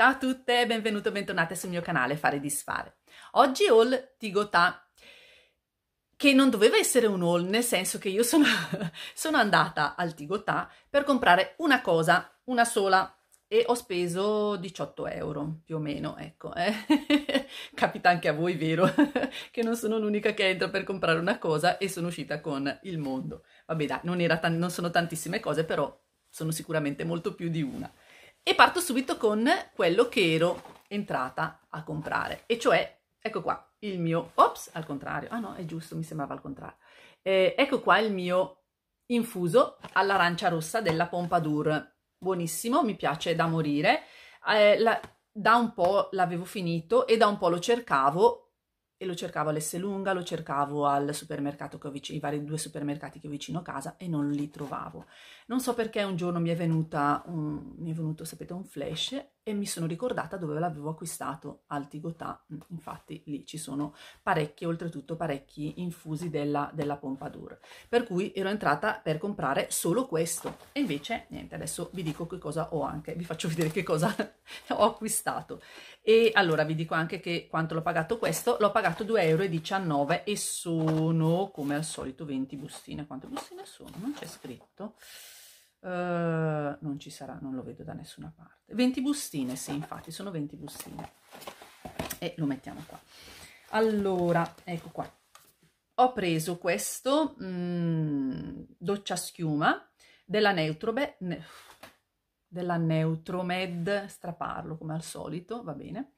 Ciao a tutte, benvenute o bentornate sul mio canale Fare e Disfare. Oggi haul Tigotà, che non doveva essere un haul, nel senso che io sono, sono andata al Tigotà per comprare una cosa, una sola, e ho speso 18 euro più o meno, ecco. Eh? Capita anche a voi, vero? che non sono l'unica che entra per comprare una cosa e sono uscita con il mondo. Vabbè dai, non, non sono tantissime cose, però sono sicuramente molto più di una. E parto subito con quello che ero entrata a comprare, e cioè, ecco qua, il mio, ops, al contrario, ah no, è giusto, mi sembrava al contrario, eh, ecco qua il mio infuso all'arancia rossa della Pompadour, buonissimo, mi piace da morire, eh, la, da un po' l'avevo finito e da un po' lo cercavo e lo cercavo lunga, lo cercavo al supermercato che ho vicino, i vari due supermercati che ho vicino a casa e non li trovavo. Non so perché un giorno mi è venuta un, mi è venuto, sapete, un flash e mi sono ricordata dove l'avevo acquistato al Tigotà, mm, infatti lì ci sono parecchi, oltretutto parecchi infusi della, della Pompadour, per cui ero entrata per comprare solo questo e invece niente, adesso vi dico che cosa ho anche, vi faccio vedere che cosa ho acquistato e allora vi dico anche che quanto l'ho pagato questo, l'ho pagato 2,19 euro e sono come al solito 20 bustine, quante bustine sono? Non c'è scritto Uh, non ci sarà, non lo vedo da nessuna parte. 20 bustine, sì, infatti, sono 20 bustine. E lo mettiamo qua. Allora, ecco qua. Ho preso questo mh, mm, doccia schiuma della Neutrobe, ne, della Neutromed, straparlo come al solito, va bene.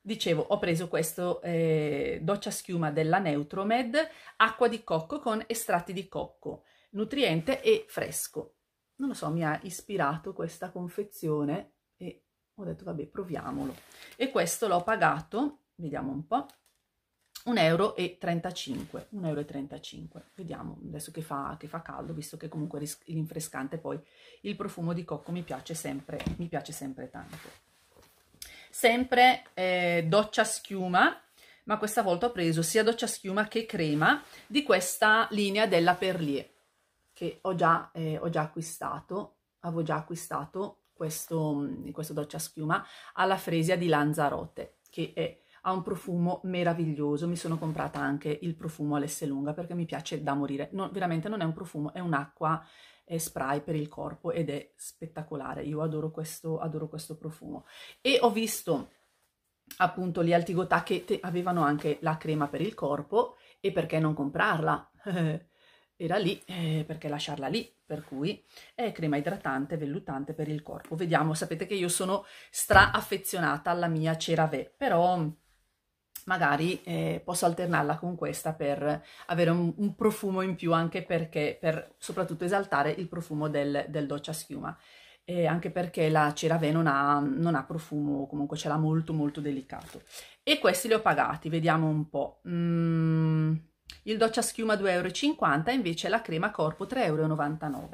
Dicevo, ho preso questo eh, doccia schiuma della Neutromed, acqua di cocco con estratti di cocco, nutriente e fresco non lo so, mi ha ispirato questa confezione e ho detto vabbè proviamolo. E questo l'ho pagato, vediamo un po', 1,35 euro, 1,35 euro, vediamo adesso che fa, che fa, caldo, visto che comunque l'infrescante poi il profumo di cocco mi piace sempre, mi piace sempre tanto. Sempre eh, doccia schiuma, ma questa volta ho preso sia doccia schiuma che crema di questa linea della Perlier che ho già, eh, ho già acquistato, avevo già acquistato questo, mm, questo doccia schiuma alla Fresia di Lanzarote, che è, ha un profumo meraviglioso. Mi sono comprata anche il profumo lunga perché mi piace da morire. Non, veramente non è un profumo, è un'acqua spray per il corpo ed è spettacolare. Io adoro questo, adoro questo profumo. E ho visto appunto gli Altigotà che avevano anche la crema per il corpo e perché non comprarla? era lì, eh, perché lasciarla lì? Per cui è crema idratante e vellutante per il corpo. Vediamo, sapete che io sono stra affezionata alla mia CeraVe, però mm, magari eh, posso alternarla con questa per avere un, un, profumo in più, anche perché, per soprattutto esaltare il profumo del, del doccia schiuma. E anche perché la CeraVe non ha, non ha profumo, comunque ce l'ha molto molto delicato. E questi li ho pagati, vediamo un po'. Mm il doccia schiuma 2,50 euro, invece la crema corpo 3,99 euro.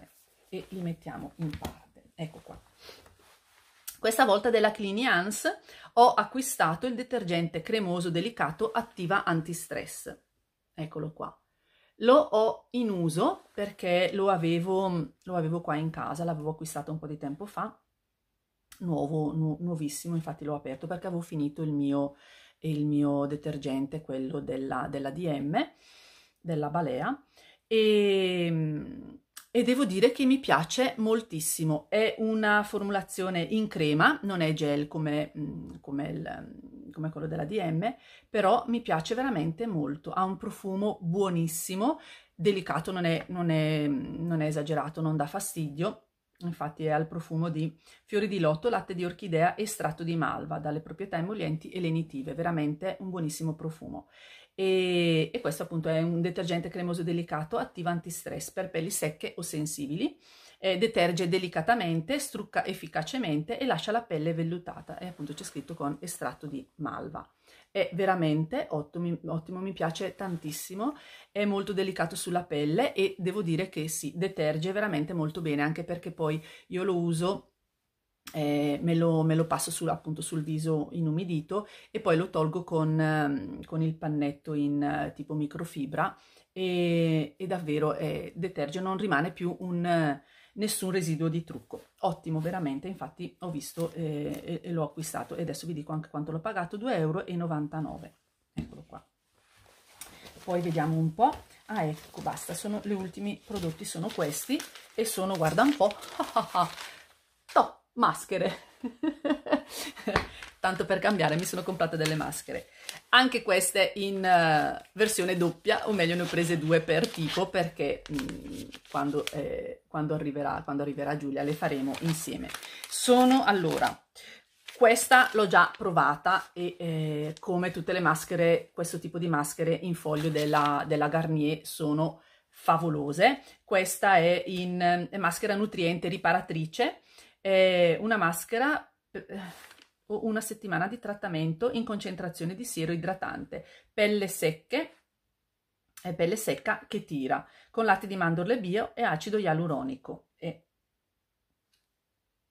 E li mettiamo in parte, ecco qua. Questa volta della Clinians ho acquistato il detergente cremoso delicato attiva antistress. Eccolo qua. Lo ho in uso perché lo avevo, lo avevo qua in casa, l'avevo acquistato un po' di tempo fa. Nuovo, nu nuovissimo, infatti l'ho aperto perché avevo finito il mio, e il mio detergente, quello della, della DM, della Balea, e, ehm, e devo dire che mi piace moltissimo. È una formulazione in crema, non è gel come, mm, come, il, come, quello della DM, però mi piace veramente molto. Ha un profumo buonissimo, delicato, non è, non è, non è esagerato, non dà fastidio. Infatti è al profumo di fiori di lotto, latte di orchidea, estratto di malva, dalle proprietà emolienti e lenitive, veramente un buonissimo profumo. E, e questo appunto è un detergente cremoso delicato, attiva antistress per pelli secche o sensibili eh, deterge delicatamente, strucca efficacemente e lascia la pelle vellutata. E appunto c'è scritto con estratto di malva. È veramente ottimo, ottimo, mi piace tantissimo, è molto delicato sulla pelle e devo dire che si deterge veramente molto bene, anche perché poi io lo uso eh, me, lo, me, lo, passo sul, appunto sul viso inumidito e poi lo tolgo con, ehm, con il pannetto in eh, tipo microfibra e, e davvero eh, deterge, non rimane più un, nessun residuo di trucco. Ottimo, veramente, infatti ho visto eh, e, l'ho acquistato e adesso vi dico anche quanto l'ho pagato, 2,99 euro. Eccolo qua. Poi vediamo un po'. Ah, ecco, basta, sono gli ultimi prodotti, sono questi e sono, guarda un po', to, maschere. tanto per cambiare mi sono comprata delle maschere. Anche queste in uh, versione doppia, o meglio ne ho prese due per tipo perché mh, mm, quando, eh, quando, arriverà, quando arriverà Giulia le faremo insieme. Sono allora, questa l'ho già provata e eh, come tutte le maschere, questo tipo di maschere in foglio della, della Garnier sono favolose. Questa è in è maschera nutriente riparatrice, è una maschera... Eh, o una settimana di trattamento in concentrazione di siero idratante, pelle secche e eh, pelle secca che tira, con latte di mandorle bio e acido ialuronico e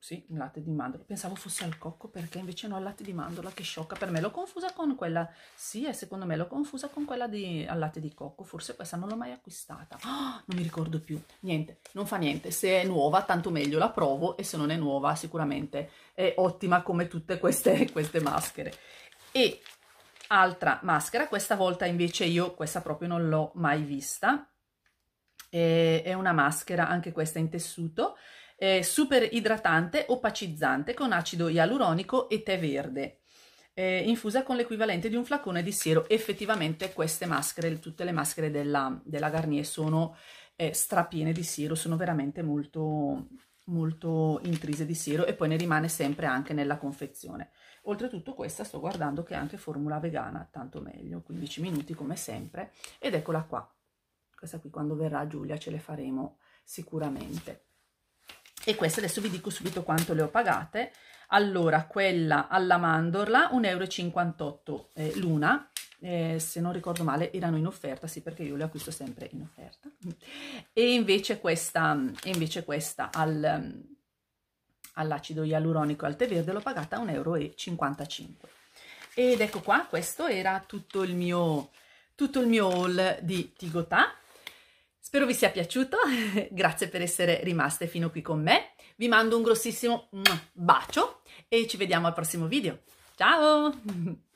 sì, latte di mandorla. Pensavo fosse al cocco perché invece no, al latte di mandorla che sciocca. Per me l'ho confusa con quella, sì, e secondo me l'ho confusa con quella di, al latte di cocco. Forse questa non l'ho mai acquistata. Oh, non mi ricordo più. Niente, non fa niente. Se è nuova, tanto meglio, la provo. E se non è nuova, sicuramente è ottima come tutte queste, queste maschere. E altra maschera, questa volta invece io questa proprio non l'ho mai vista. È una maschera, anche questa in tessuto, eh, super idratante, opacizzante con acido ialuronico e tè verde. Eh, infusa con l'equivalente di un flacone di siero. Effettivamente queste maschere, tutte le maschere della, della Garnier sono eh, strapiene di siero, sono veramente molto, molto intrise di siero e poi ne rimane sempre anche nella confezione. Oltretutto questa sto guardando che è anche formula vegana, tanto meglio, 15 minuti come sempre, ed eccola qua. Questa qui quando verrà Giulia ce le faremo sicuramente e queste adesso vi dico subito quanto le ho pagate. Allora, quella alla mandorla, 1,58 euro eh, l'una, eh, se non ricordo male erano in offerta, sì perché io le acquisto sempre in offerta. E invece questa, e invece questa al, all'acido ialuronico al tè verde l'ho pagata 1,55 euro. Ed ecco qua, questo era tutto il mio, tutto il mio haul di Tigotà Spero vi sia piaciuto, grazie per essere rimaste fino qui con me, vi mando un grossissimo bacio e ci vediamo al prossimo video. Ciao!